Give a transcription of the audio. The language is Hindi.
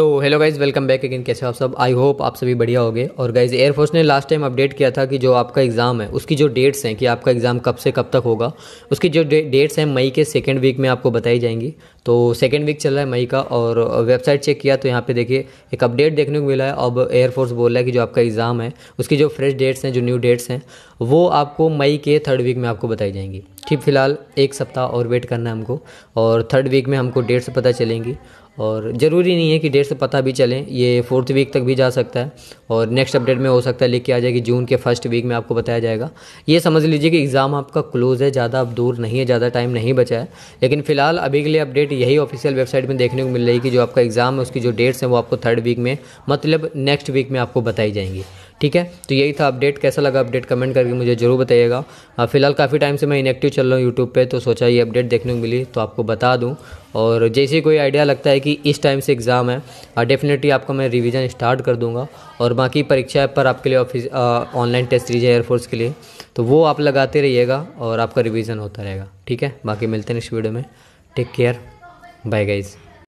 तो hello guys welcome back again कैसे आप सब आई होप आप सभी बढ़िया होगे और गाइज़ एयरफोर्स ने लास्ट टाइम अपडेट किया था कि जो आपका एग्ज़ाम है उसकी जो डेट्स हैं कि आपका एग्ज़ाम कब से कब तक होगा उसकी जो डेट्स हैं मई के सेकेंड वीक में आपको बताई जाएंगी तो सेकेंड वीक चल रहा है मई का और वेबसाइट चेक किया तो यहाँ पर देखिए एक अपडेट देखने को मिला है अब एयरफोर्स बोल रहा है कि जो आपका एग्ज़ाम है उसकी जो फ्रेश डेट्स हैं जो न्यू डेट्स हैं वो आपको मई के थर्ड वीक में आपको बताई जाएंगी कि फ़िलहाल एक सप्ताह और वेट करना है हमको और थर्ड वीक में हमको डेट से पता चलेंगी और ज़रूरी नहीं है कि डेट से पता भी चलें ये फोर्थ वीक तक भी जा सकता है और नेक्स्ट अपडेट में हो सकता है लिख के आ जाएगी जून के फर्स्ट वीक में आपको बताया जाएगा ये समझ लीजिए कि एग्ज़ाम आपका क्लोज़ है ज़्यादा अब दूर नहीं है ज़्यादा टाइम नहीं बचा है लेकिन फिलहाल अभी के लिए अपडेट यही ऑफिशियल वेबसाइट में देखने को मिल रही है कि जो आपका एग्ज़ाम है उसकी जो डेट्स हैं वो आपको थर्ड वीक में मतलब नेक्स्ट वीक में आपको बताई जाएंगी ठीक है तो यही था अपडेट कैसा लगा अपडेट कमेंट करके मुझे ज़रूर बताइएगा फिलहाल काफ़ी टाइम से मैं इनएक्टिव चल रहा हूँ यूट्यूब पे तो सोचा ये अपडेट देखने को मिली तो आपको बता दूँ और जैसे कोई आइडिया लगता है कि इस टाइम से एग्ज़ाम है डेफिनेटली आपका मैं रिविज़न स्टार्ट कर दूँगा और बाकी परीक्षा पर आपके लिए ऑफिस ऑनलाइन टेस्ट लीजिए एयरफोर्स के लिए तो वो आप लगाते रहिएगा और आपका रिविज़न होता रहेगा ठीक है बाकी मिलते हैं नेक्स्ट वीडियो में टेक केयर बाय गाइज़